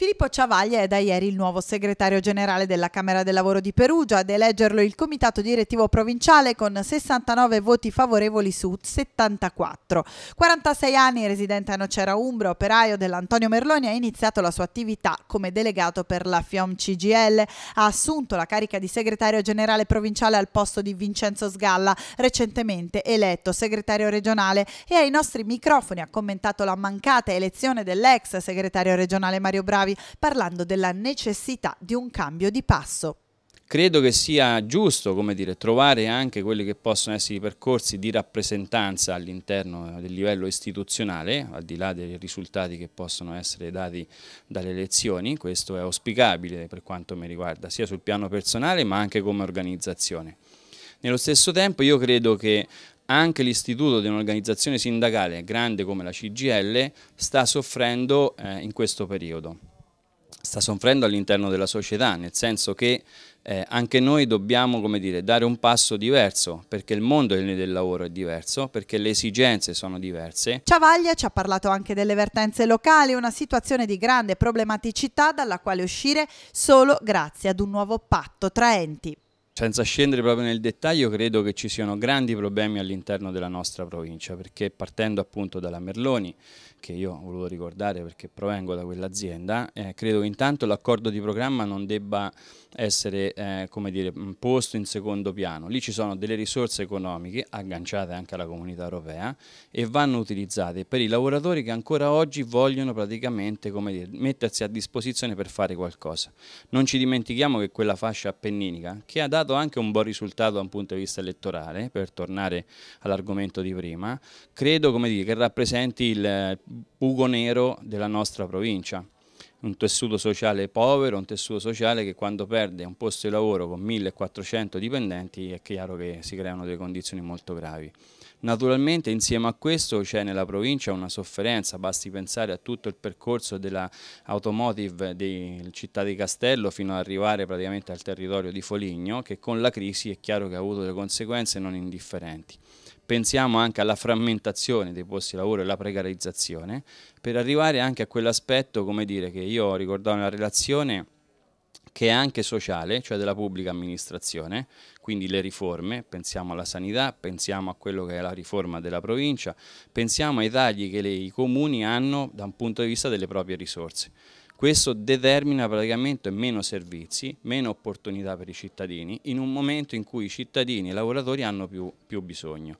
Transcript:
Filippo Ciavaglia è da ieri il nuovo segretario generale della Camera del Lavoro di Perugia, ad eleggerlo il comitato direttivo provinciale con 69 voti favorevoli su 74. 46 anni, residente a Nocera Umbro, operaio dell'Antonio Merloni, ha iniziato la sua attività come delegato per la FIOM CGL. Ha assunto la carica di segretario generale provinciale al posto di Vincenzo Sgalla, recentemente eletto segretario regionale e ai nostri microfoni ha commentato la mancata elezione dell'ex segretario regionale Mario Bravi Moldavia, parlando della necessità di un cambio di passo. Credo che sia giusto dire, trovare anche quelli che possono essere i percorsi di rappresentanza all'interno del livello istituzionale, al di là dei risultati che possono essere dati dalle elezioni, questo è auspicabile per quanto mi riguarda, sia sul piano personale ma anche come organizzazione. Nello stesso tempo io credo che anche l'istituto di un'organizzazione sindacale grande come la CGL sta soffrendo eh, in questo periodo sta soffrendo all'interno della società, nel senso che eh, anche noi dobbiamo come dire, dare un passo diverso, perché il mondo del lavoro è diverso, perché le esigenze sono diverse. Ciavaglia ci ha parlato anche delle vertenze locali, una situazione di grande problematicità dalla quale uscire solo grazie ad un nuovo patto tra enti senza scendere proprio nel dettaglio, credo che ci siano grandi problemi all'interno della nostra provincia, perché partendo appunto dalla Merloni, che io ho voluto ricordare perché provengo da quell'azienda, eh, credo che intanto l'accordo di programma non debba essere eh, come dire, posto in secondo piano. Lì ci sono delle risorse economiche agganciate anche alla comunità europea e vanno utilizzate per i lavoratori che ancora oggi vogliono praticamente come dire, mettersi a disposizione per fare qualcosa. Non ci dimentichiamo che quella fascia appenninica che ha dato dato anche un buon risultato da un punto di vista elettorale, per tornare all'argomento di prima, credo dire, che rappresenti il buco nero della nostra provincia un tessuto sociale povero, un tessuto sociale che quando perde un posto di lavoro con 1400 dipendenti è chiaro che si creano delle condizioni molto gravi. Naturalmente insieme a questo c'è nella provincia una sofferenza, basti pensare a tutto il percorso dell'automotive di Città di Castello fino ad arrivare praticamente al territorio di Foligno che con la crisi è chiaro che ha avuto delle conseguenze non indifferenti pensiamo anche alla frammentazione dei posti di lavoro e alla precarizzazione, per arrivare anche a quell'aspetto, come dire, che io ricordavo nella relazione, che è anche sociale, cioè della pubblica amministrazione, quindi le riforme, pensiamo alla sanità, pensiamo a quello che è la riforma della provincia, pensiamo ai tagli che le, i comuni hanno da un punto di vista delle proprie risorse. Questo determina praticamente meno servizi, meno opportunità per i cittadini, in un momento in cui i cittadini e i lavoratori hanno più, più bisogno.